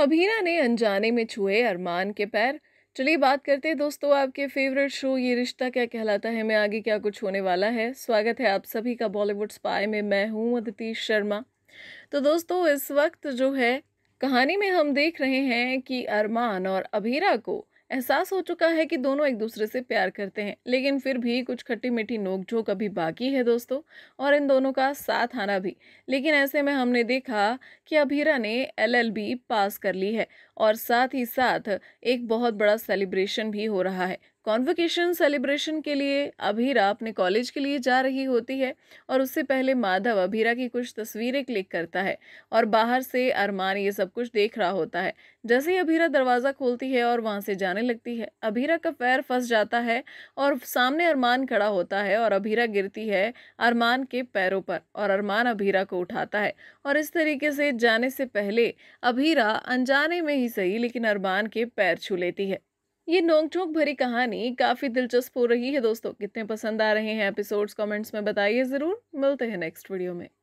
अभीरा ने अनजाने में छुए अरमान के पैर चलिए बात करते हैं दोस्तों आपके फेवरेट शो ये रिश्ता क्या कहलाता है मैं आगे क्या कुछ होने वाला है स्वागत है आप सभी का बॉलीवुड स्पाई में मैं हूँ अदिति शर्मा तो दोस्तों इस वक्त जो है कहानी में हम देख रहे हैं कि अरमान और अभीरा को एहसास हो चुका है कि दोनों एक दूसरे से प्यार करते हैं लेकिन फिर भी कुछ खट्टी मीठी नोकझोंक अभी बाकी है दोस्तों और इन दोनों का साथ आना भी लेकिन ऐसे में हमने देखा कि अभीरा ने एलएलबी पास कर ली है और साथ ही साथ एक बहुत बड़ा सेलिब्रेशन भी हो रहा है कॉन्वोकेशन सेलिब्रेशन के लिए अभीरा अपने कॉलेज के लिए जा रही होती है और उससे पहले माधव अभीरा की कुछ तस्वीरें क्लिक करता है और बाहर से अरमान ये सब कुछ देख रहा होता है जैसे ही अभीरा दरवाज़ा खोलती है और वहाँ से जाने लगती है अभीरा का पैर फंस जाता है और सामने अरमान खड़ा होता है और अभीरा गिरती है अरमान के पैरों पर और अरमान अभीरा को उठाता है और इस तरीके से जाने से पहले अभीरा अनजाने में ही सही लेकिन अरमान के पैर छू लेती है ये नोकझोंक भरी कहानी काफ़ी दिलचस्प हो रही है दोस्तों कितने पसंद आ रहे हैं एपिसोड्स कमेंट्स में बताइए ज़रूर मिलते हैं नेक्स्ट वीडियो में